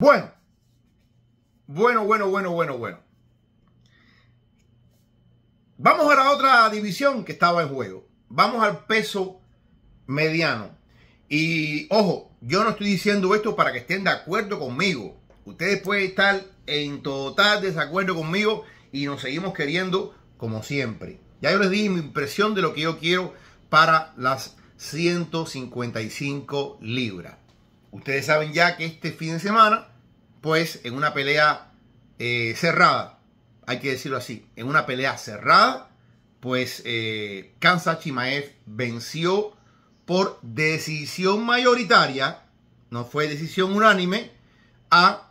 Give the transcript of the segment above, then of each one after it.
Bueno, bueno, bueno, bueno, bueno, bueno. Vamos a la otra división que estaba en juego. Vamos al peso mediano. Y ojo, yo no estoy diciendo esto para que estén de acuerdo conmigo. Ustedes pueden estar en total desacuerdo conmigo y nos seguimos queriendo como siempre. Ya yo les di mi impresión de lo que yo quiero para las 155 libras. Ustedes saben ya que este fin de semana, pues en una pelea eh, cerrada, hay que decirlo así, en una pelea cerrada, pues eh, Kansas Chimaev venció por decisión mayoritaria, no fue decisión unánime, a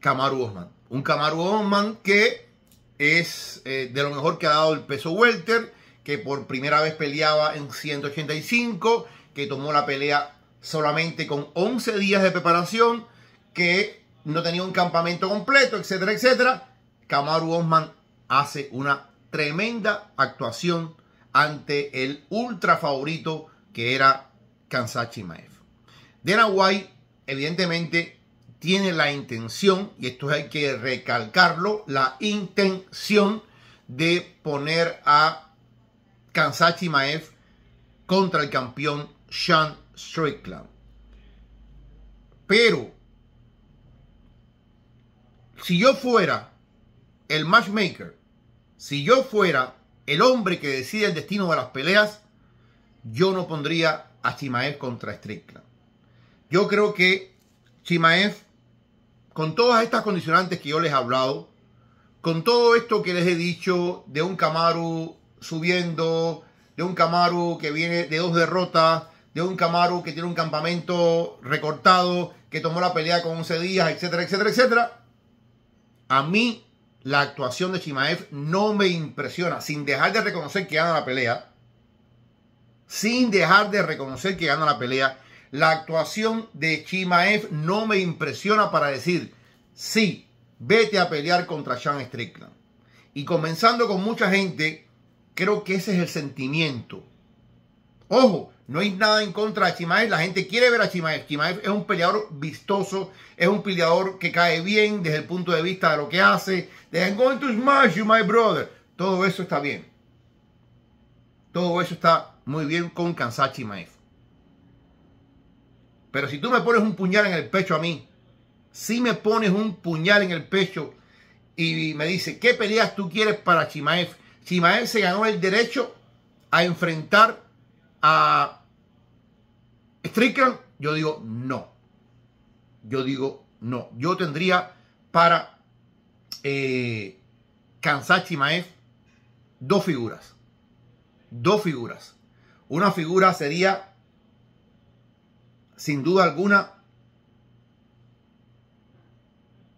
Kamaru Osman. Un Kamaru Osman que es eh, de lo mejor que ha dado el peso welter, que por primera vez peleaba en 185, que tomó la pelea solamente con 11 días de preparación, que no tenía un campamento completo, etcétera, etcétera. Kamaru Osman hace una tremenda actuación ante el ultra favorito que era Kansachi Maef. De evidentemente, tiene la intención, y esto hay que recalcarlo, la intención de poner a Kansachi Maef contra el campeón Sean Strickland. Pero, si yo fuera el matchmaker, si yo fuera el hombre que decide el destino de las peleas, yo no pondría a Chimaev contra Strickland. Yo creo que Chimaev, con todas estas condicionantes que yo les he hablado, con todo esto que les he dicho de un Camaro subiendo, de un Camaro que viene de dos derrotas, un Camaro que tiene un campamento recortado, que tomó la pelea con 11 días, etcétera, etcétera, etcétera. A mí la actuación de Chimaev no me impresiona, sin dejar de reconocer que gana la pelea. Sin dejar de reconocer que gana la pelea, la actuación de Chimaev no me impresiona para decir, sí, vete a pelear contra Sean Strickland. Y comenzando con mucha gente, creo que ese es el sentimiento. Ojo, no hay nada en contra de Chimaev, la gente quiere ver a Chimaev. Chimaev es un peleador vistoso, es un peleador que cae bien desde el punto de vista de lo que hace. De I'm going to smash you, my brother. Todo eso está bien. Todo eso está muy bien con Kansas Chimaev. Pero si tú me pones un puñal en el pecho a mí, si me pones un puñal en el pecho y me dice, ¿qué peleas tú quieres para Chimaev? Chimaev se ganó el derecho a enfrentar a Strickland, yo digo no. Yo digo no. Yo tendría para eh, Kansachi Maez dos figuras. Dos figuras. Una figura sería, sin duda alguna,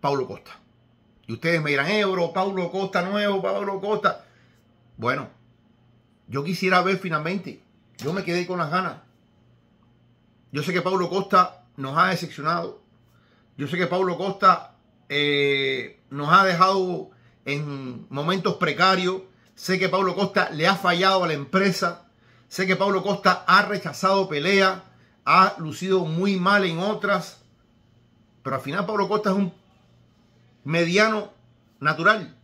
Paulo Costa. Y ustedes me dirán, Ebro, Paulo Costa nuevo, Pablo Costa. Bueno, yo quisiera ver finalmente. Yo me quedé con las ganas yo sé que Pablo Costa nos ha decepcionado. Yo sé que Paulo Costa eh, nos ha dejado en momentos precarios. Sé que Pablo Costa le ha fallado a la empresa. Sé que Pablo Costa ha rechazado pelea. Ha lucido muy mal en otras. Pero al final Pablo Costa es un mediano natural.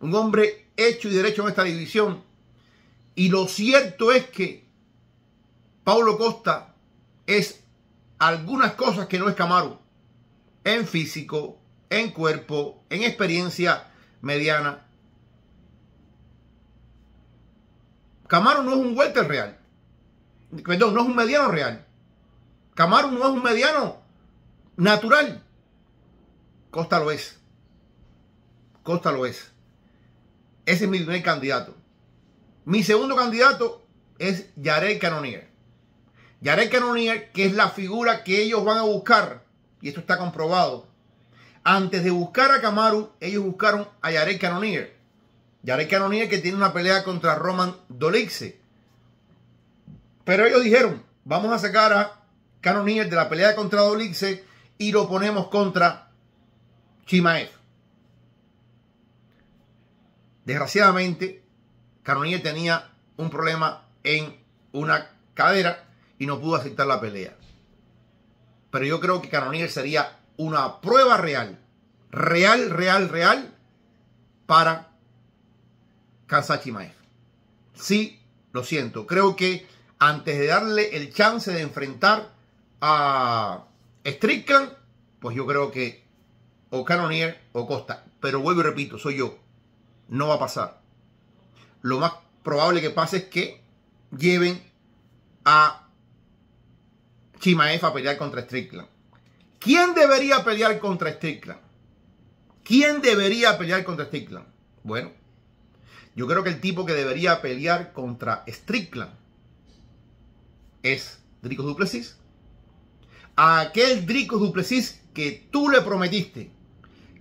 Un hombre hecho y derecho en esta división. Y lo cierto es que Pablo Costa es algunas cosas que no es Camaro. En físico, en cuerpo, en experiencia mediana. Camaro no es un welter real. Perdón, no es un mediano real. Camaro no es un mediano natural. Costa lo es. Costa lo es. Ese es mi primer candidato. Mi segundo candidato es Yarel Canonier. Yarek Canonier, que es la figura que ellos van a buscar, y esto está comprobado, antes de buscar a Kamaru, ellos buscaron a Yarek Canonier. Yarek Canonier que tiene una pelea contra Roman Dolixe. Pero ellos dijeron, vamos a sacar a Canonier de la pelea contra Dolixe y lo ponemos contra Chimaev. Desgraciadamente, Canonier tenía un problema en una cadera y no pudo aceptar la pelea. Pero yo creo que Canonier sería una prueba real, real, real, real, para Kansachi Maez. Sí, lo siento. Creo que antes de darle el chance de enfrentar a Strickland, pues yo creo que o Canonier o Costa. Pero vuelvo y repito, soy yo. No va a pasar. Lo más probable que pase es que lleven a Chimaefa a pelear contra Strickland. ¿Quién debería pelear contra Strickland? ¿Quién debería pelear contra Strickland? Bueno, yo creo que el tipo que debería pelear contra Strickland es Drico Duplessis. aquel Drico Duplessis que tú le prometiste,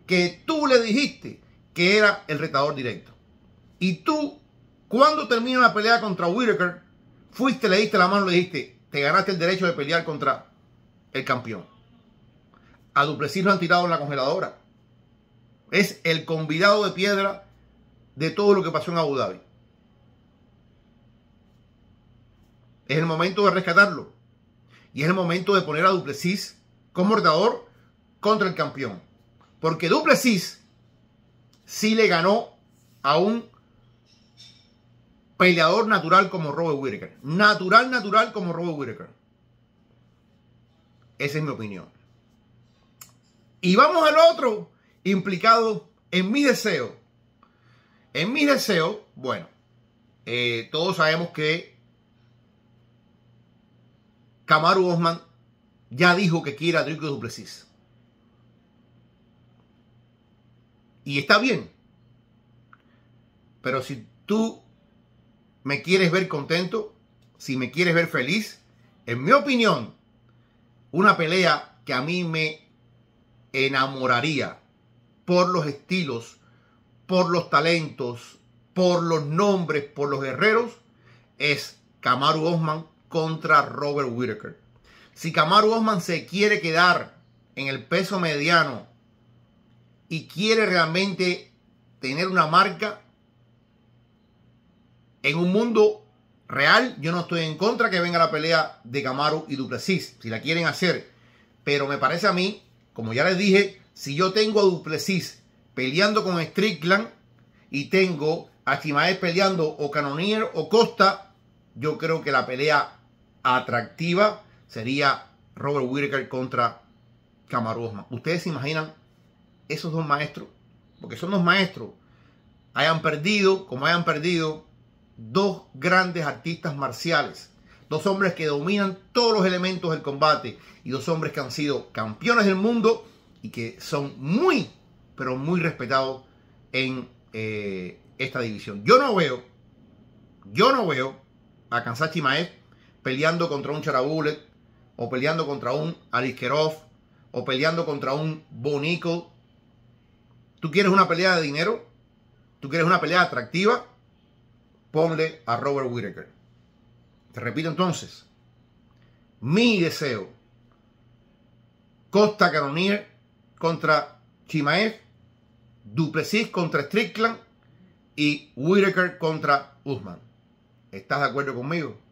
que tú le dijiste que era el retador directo. Y tú, cuando termina la pelea contra Whitaker, fuiste, le diste la mano, le dijiste, te ganaste el derecho de pelear contra el campeón. A Duplessis lo han tirado en la congeladora. Es el convidado de piedra de todo lo que pasó en Abu Dhabi. Es el momento de rescatarlo. Y es el momento de poner a Duplessis como retador contra el campeón. Porque Duplessis sí le ganó a un peleador natural como Robert Whittaker. Natural, natural como Robert Whittaker. Esa es mi opinión. Y vamos al otro implicado en mi deseo. En mi deseo, bueno, eh, todos sabemos que Kamaru Osman ya dijo que quiere a Trico Duplessis. Y está bien. Pero si tú me quieres ver contento, si me quieres ver feliz, en mi opinión, una pelea que a mí me enamoraría por los estilos, por los talentos, por los nombres, por los guerreros, es Kamaru Osman contra Robert Whittaker. Si Kamaru Osman se quiere quedar en el peso mediano y quiere realmente tener una marca, en un mundo real, yo no estoy en contra que venga la pelea de Camaro y Duplessis, si la quieren hacer. Pero me parece a mí, como ya les dije, si yo tengo a Duplessis peleando con Strickland y tengo a Chimaez peleando o Canonier o Costa, yo creo que la pelea atractiva sería Robert Whittaker contra Camaro Osma. ¿Ustedes se imaginan esos dos maestros? Porque son dos maestros. Hayan perdido, como hayan perdido, dos grandes artistas marciales, dos hombres que dominan todos los elementos del combate y dos hombres que han sido campeones del mundo y que son muy, pero muy respetados en eh, esta división. Yo no veo, yo no veo a Kansachi Maez peleando contra un Charabulet o peleando contra un Aliskerov o peleando contra un Bonico. ¿Tú quieres una pelea de dinero? ¿Tú quieres una pelea atractiva? ponle a Robert Whittaker. Te repito entonces, mi deseo, Costa Canonier contra Chimaev, Duplessis contra Strickland y Whittaker contra Usman. ¿Estás de acuerdo conmigo?